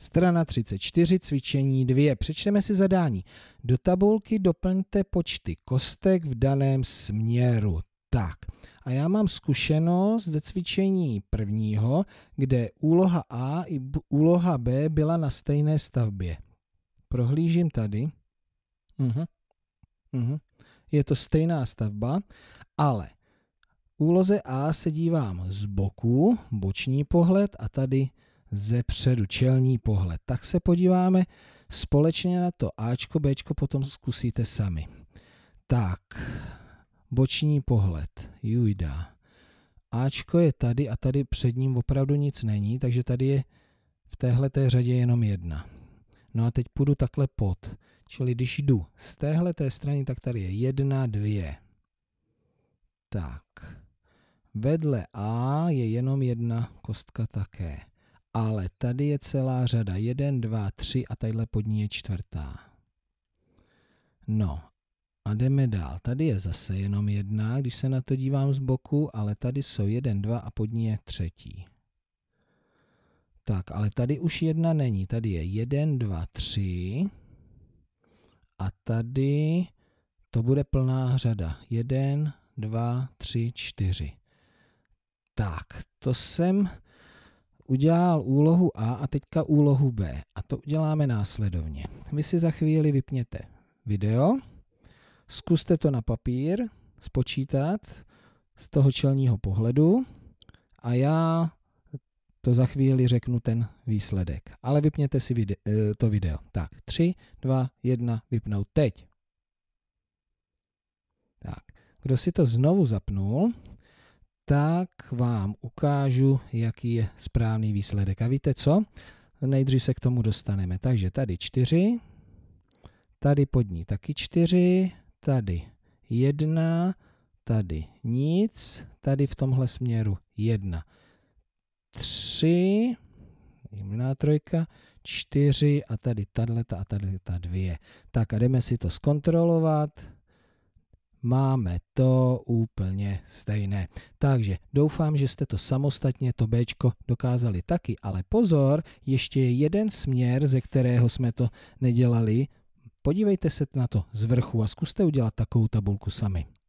Strana 34, cvičení 2. Přečteme si zadání. Do tabulky doplňte počty kostek v daném směru. Tak, a já mám zkušenost ze cvičení prvního, kde úloha A i úloha B byla na stejné stavbě. Prohlížím tady. Uh-huh. Je to stejná stavba, ale úloze A se dívám z boku, boční pohled a tady ze předu, čelní pohled. Tak se podíváme společně na to Ačko, Bčko, potom zkusíte sami. Tak, boční pohled, jujda. Ačko je tady a tady před ním opravdu nic není, takže tady je v téhle té řadě jenom jedna. No a teď půjdu takhle pod. Čili když jdu z téhle té strany, tak tady je jedna, dvě. Tak. Vedle A je jenom jedna kostka také ale tady je celá řada. Jeden, dva, tři a tadyhle pod ní je čtvrtá. No a jdeme dál. Tady je zase jenom jedna, když se na to dívám z boku, ale tady jsou jeden, dva a pod ní je třetí. Tak, ale tady už jedna není. Tady je jeden, dva, tři a tady to bude plná řada. Jeden, dva, tři, čtyři. Tak, to jsem udělal úlohu A a teďka úlohu B. A to uděláme následovně. Vy si za chvíli vypněte video, zkuste to na papír spočítat z toho čelního pohledu a já to za chvíli řeknu ten výsledek. Ale vypněte si eh, to video. Tak, 3, 2, 1, vypnout teď. Tak, kdo si to znovu zapnul, tak vám ukážu, jaký je správný výsledek. A víte co? Nejdřív se k tomu dostaneme. Takže tady 4, tady pod ní taky 4, tady 1, tady nic, tady v tomhle směru 1, 3, jiná trojka, 4 a tady tato a tady ta 2. Tak a jdeme si to zkontrolovat máme to úplně stejné. Takže doufám, že jste to samostatně, to B dokázali taky, ale pozor, ještě je jeden směr, ze kterého jsme to nedělali. Podívejte se na to z vrchu a zkuste udělat takovou tabulku sami.